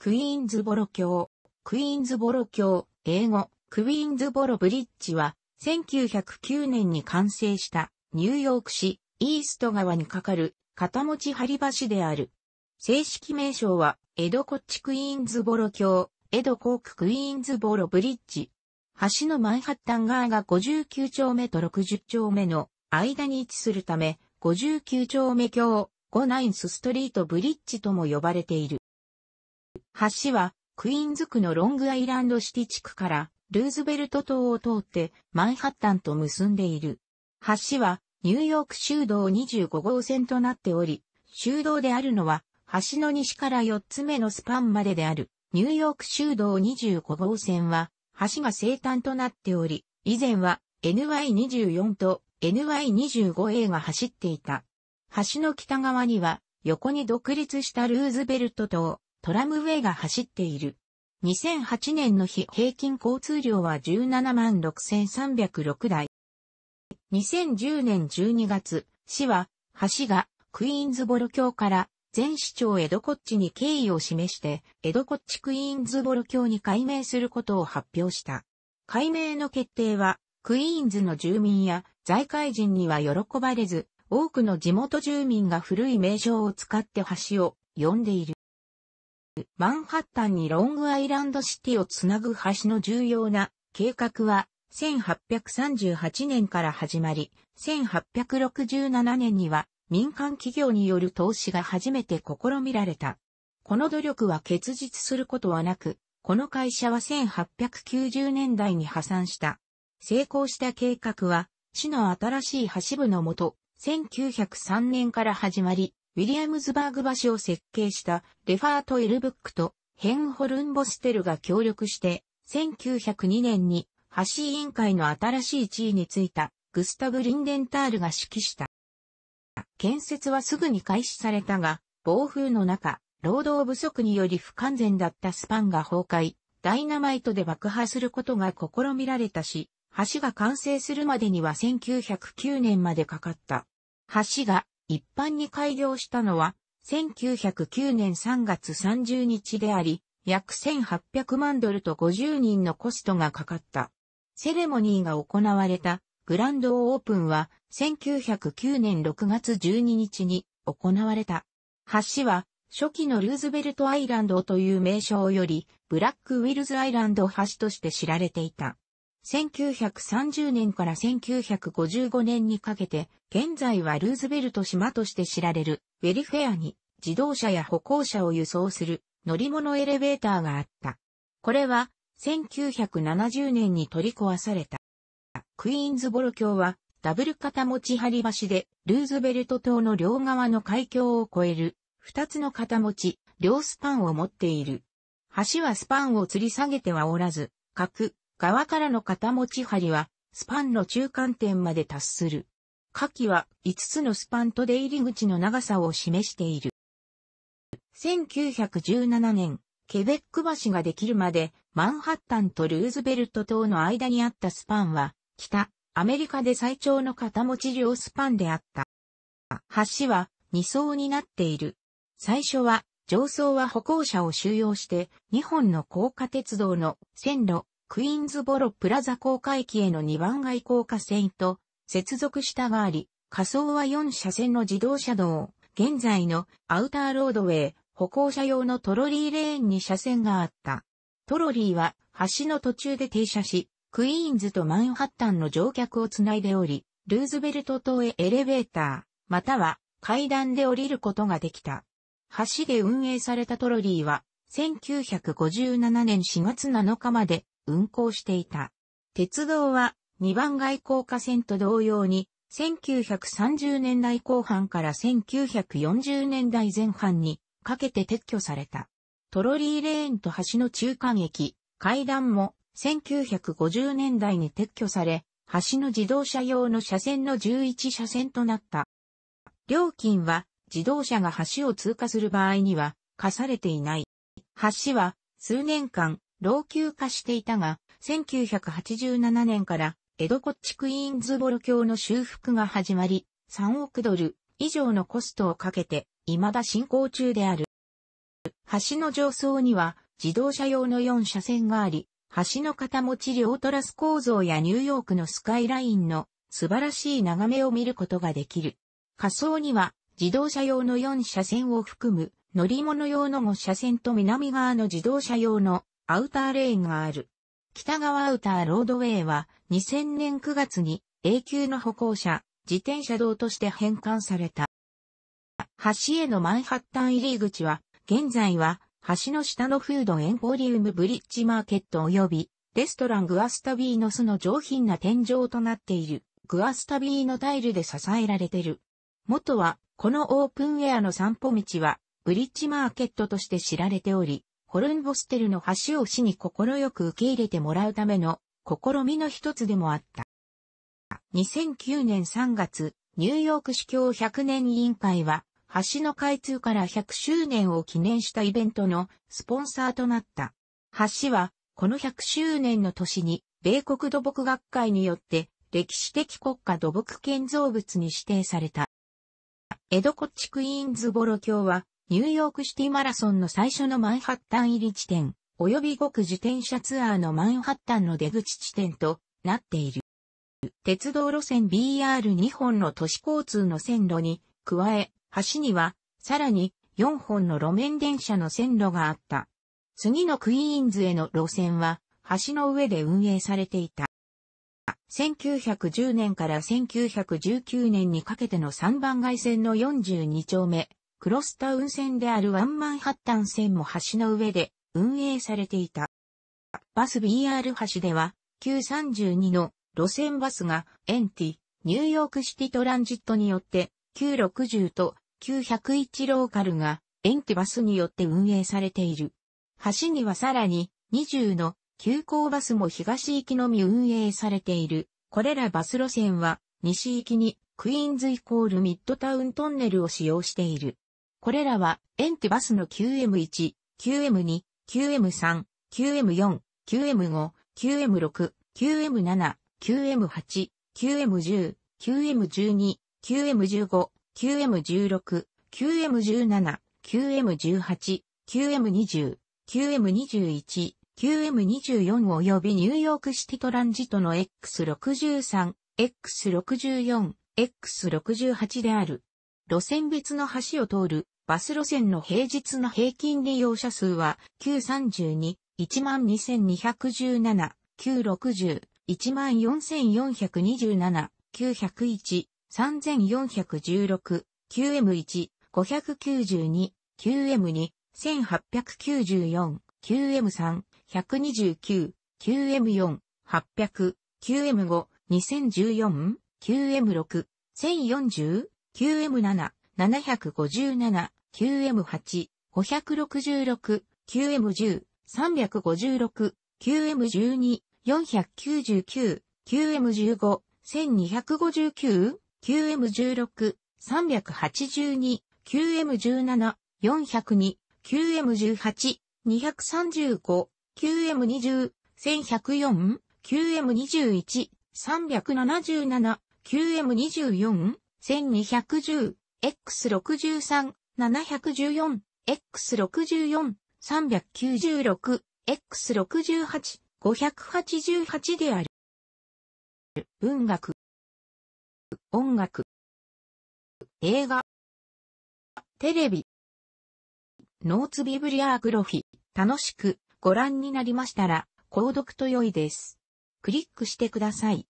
クイーンズボロ橋、クイーンズボロ橋、英語、クイーンズボロブリッジは、1909年に完成したニューヨーク市イースト川に架かる片持ち張り橋である。正式名称は、エドコッチクイーンズボロ橋、エドコーククイーンズボロブリッジ。橋のマンハッタン側が59丁目と60丁目の間に位置するため、59丁目橋、5ナインスストリートブリッジとも呼ばれている。橋は、クイーンズ区のロングアイランドシティ地区から、ルーズベルト島を通って、マンハッタンと結んでいる。橋は、ニューヨーク州道25号線となっており、州道であるのは、橋の西から4つ目のスパンまでである、ニューヨーク州道25号線は、橋が生誕となっており、以前は NY24 と NY25A が走っていた。橋の北側には、横に独立したルーズベルト島、トラムウェイが走っている。2008年の日平均交通量は17万6306台。2010年12月、市は、橋がクイーンズボロ橋から全市長エドコッチに敬意を示して、エドコッチクイーンズボロ橋に改名することを発表した。改名の決定は、クイーンズの住民や財界人には喜ばれず、多くの地元住民が古い名称を使って橋を呼んでいる。マンハッタンにロングアイランドシティをつなぐ橋の重要な計画は、1838年から始まり、1867年には民間企業による投資が初めて試みられた。この努力は結実することはなく、この会社は1890年代に破産した。成功した計画は、市の新しい橋部のもと、1903年から始まり、ウィリアムズバーグ橋を設計したレファート・エルブックとヘンホルンボステルが協力して、1902年に橋委員会の新しい地位についたグスタブ・リンデンタールが指揮した。建設はすぐに開始されたが、暴風の中、労働不足により不完全だったスパンが崩壊、ダイナマイトで爆破することが試みられたし、橋が完成するまでには1909年までかかった。橋が一般に開業したのは、1909年3月30日であり、約1800万ドルと50人のコストがかかった。セレモニーが行われたグランドオープンは1909年6月12日に行われた。橋は初期のルーズベルトアイランドという名称よりブラックウィルズアイランド橋として知られていた。1930年から1955年にかけて、現在はルーズベルト島として知られる、ウェリフェアに自動車や歩行者を輸送する乗り物エレベーターがあった。これは、1970年に取り壊された。クイーンズボロ橋は、ダブル型持ち張り橋で、ルーズベルト島の両側の海峡を越える、二つの型持ち、両スパンを持っている。橋はスパンを吊り下げてはおらず、角、側からの肩持ち針は、スパンの中間点まで達する。下記は5つのスパンと出入り口の長さを示している。1917年、ケベック橋ができるまで、マンハッタンとルーズベルト島の間にあったスパンは、北、アメリカで最長の片持ち両スパンであった。橋は2層になっている。最初は、上層は歩行者を収容して、2本の高架鉄道の線路、クイーンズボロプラザ高架駅への2番外高架線と接続したがあり、仮想は4車線の自動車道、現在のアウターロードウェイ、歩行者用のトロリーレーンに車線があった。トロリーは橋の途中で停車し、クイーンズとマンハッタンの乗客をつないでおり、ルーズベルト島へエレベーター、または階段で降りることができた。橋で運営されたトロリーは、1957年4月7日まで運行していた。鉄道は2番外交化線と同様に、1930年代後半から1940年代前半にかけて撤去された。トロリーレーンと橋の中間駅、階段も1950年代に撤去され、橋の自動車用の車線の11車線となった。料金は自動車が橋を通過する場合には課されていない。橋は数年間老朽化していたが、1987年からエドコッチクイーンズボロ橋の修復が始まり、3億ドル以上のコストをかけて、未だ進行中である。橋の上層には自動車用の4車線があり、橋の片持ち両トラス構造やニューヨークのスカイラインの素晴らしい眺めを見ることができる。仮想には自動車用の4車線を含む乗り物用の5車線と南側の自動車用のアウターレーンがある。北側アウターロードウェイは2000年9月に永久の歩行者、自転車道として返還された。橋へのマンハッタン入り口は、現在は橋の下のフードエンポリウムブリッジマーケット及びレストラングアスタビーノスの上品な天井となっているグアスタビーノタイルで支えられてる。元はこのオープンエアの散歩道はブリッジマーケットとして知られており、ホルンボステルの橋を市に快く受け入れてもらうための試みの一つでもあった。2009年3月、ニューヨーク市教100年委員会は、橋の開通から100周年を記念したイベントのスポンサーとなった。橋は、この100周年の年に、米国土木学会によって、歴史的国家土木建造物に指定された。江戸コッチクイーンズボロ教は、ニューヨークシティマラソンの最初のマンハッタン入り地点、及びごく自転車ツアーのマンハッタンの出口地点となっている。鉄道路線 BR2 本の都市交通の線路に加え、橋にはさらに4本の路面電車の線路があった。次のクイーンズへの路線は橋の上で運営されていた。1910年から1919年にかけての3番街線の42丁目、クロスタウン線であるワンマンハッタン線も橋の上で運営されていた。バス BR 橋では、9 3 2の路線バスがエンティ、ニューヨークシティトランジットによって、9 6 0と9 0 1ローカルがエンティバスによって運営されている。橋にはさらに20の急行バスも東行きのみ運営されている。これらバス路線は西行きにクイーンズイコールミッドタウントンネルを使用している。これらは、エンテバスの QM1、QM2、QM3、QM4、QM5、QM6、QM7、QM8、QM10、QM12、QM15、QM16、QM17、QM18、QM20、QM21、QM24 およびニューヨークシティトランジトの X63、X64、X68 である。路線別の橋を通るバス路線の平日の平均利用者数は、932、12217、960、14427、901、3416、9M1、592、9M2、1894、9M3、129、q m 4 800、q m 5 2014、q m 6 1040、q m 7 757、q m 8 566、q m 1 0 356、q m 1 2 499、q m 1 5 1259、q m 1 6 382、q m 1 7 402、q m 1 8 235、q m 2 0 1104、q m 2 1 377、q m 2 4 1210、X63、714、X64、396、X68、588である。文学、音楽、映画、テレビ、ノーツビブリアーグロフィ、楽しくご覧になりましたら、購読と良いです。クリックしてください。